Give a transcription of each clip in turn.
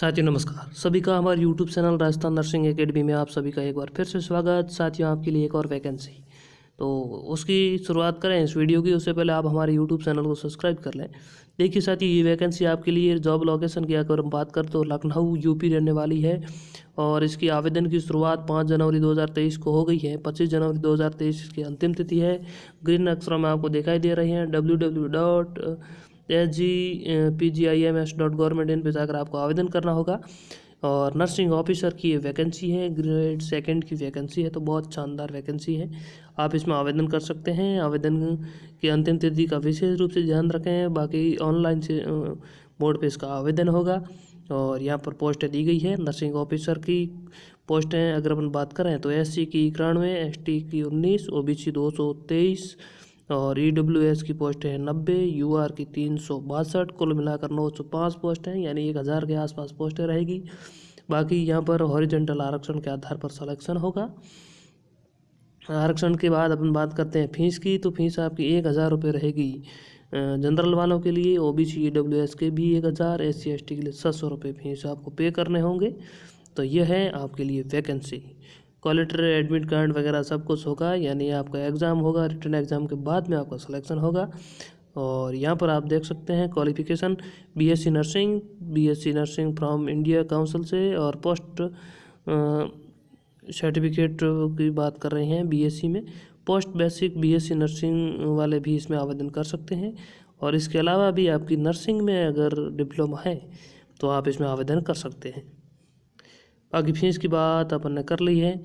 साथियों नमस्कार सभी का हमारे YouTube channel Rajasthan nursing academy में आप सभी का एक बार फिर से स्वागत साथियों आपके लिए एक और वैकेंसी तो उसकी शुरुआत करें इस वीडियो की उससे पहले आप हमारे YouTube चैनल को सब्सक्राइब कर लें देखिए साथी ये वैकेंसी आपके लिए जॉब लोकेशन की अगर हम बात करें तो लखनऊ यूपी रहने वाली है और इसकी आवेदन की शुरुआत पाँच जनवरी दो को हो गई है पच्चीस जनवरी दो इसकी अंतिम तिथि है ग्रीन अक्षरों में आपको दिखाई दे रहे हैं W S G P G I M S dot government in पर जाकर आपको आवेदन करना होगा और नर्सिंग ऑफिसर की ये वैकेंसी है ग्रेड सेकंड की वैकेंसी है तो बहुत शानदार वैकेंसी है आप इसमें आवेदन कर सकते हैं आवेदन की अंतिम तिथि का विशेष रूप से ध्यान रखें बाकी ऑनलाइन से बोर्ड पे इसका आवेदन होगा और यहाँ पर पोस्टें दी गई है नर्सिंग ऑफिसर की पोस्टें अगर अपन बात करें तो एस की इक्यानवे एस की उन्नीस ओ बी सी दो सौ तेईस और ई डब्ल्यू एस की पोस्ट है नब्बे यू आर की तीन सौ बासठ कुल मिलाकर नौ सौ पाँच पोस्ट हैं यानी एक हज़ार के आसपास पोस्टें रहेगी बाकी यहाँ पर हॉरिजेंटल आरक्षण के आधार पर सलेक्शन होगा आरक्षण के बाद अपन बात करते हैं फीस की तो फीस आपकी एक हज़ार रुपये रहेगी जनरल वालों के लिए O B C E W S के भी एक हज़ार एस सी एस टी के लिए सात सौ रुपये फीस आपको पे करने होंगे तो यह है आपके लिए वैकेंसी क्वालिटर एडमिट कार्ड वगैरह सब कुछ होगा यानी आपका एग्ज़ाम होगा रिटर्न एग्ज़ाम के बाद में आपका सिलेक्शन होगा और यहाँ पर आप देख सकते हैं qualification BSc nursing BSc nursing from India council से और पोस्ट सर्टिफिकेट की बात कर रहे हैं बीएससी में पोस्ट बेसिक बीएससी नर्सिंग वाले भी इसमें आवेदन कर सकते हैं और इसके अलावा भी आपकी नर्सिंग में अगर डिप्लोमा है तो आप इसमें आवेदन कर सकते हैं बाकी फीस की बात अपन ने कर ली है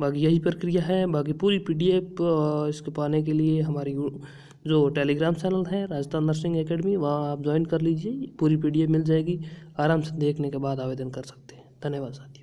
बाकी यही प्रक्रिया है बाकी पूरी पीडीएफ इसको पाने के लिए हमारी जो टेलीग्राम चैनल है राजस्थान नर्सिंग एकेडमी वहाँ आप ज्वाइन कर लीजिए पूरी पीडीएफ मिल जाएगी आराम से देखने के बाद आवेदन कर सकते हैं धन्यवाद साथी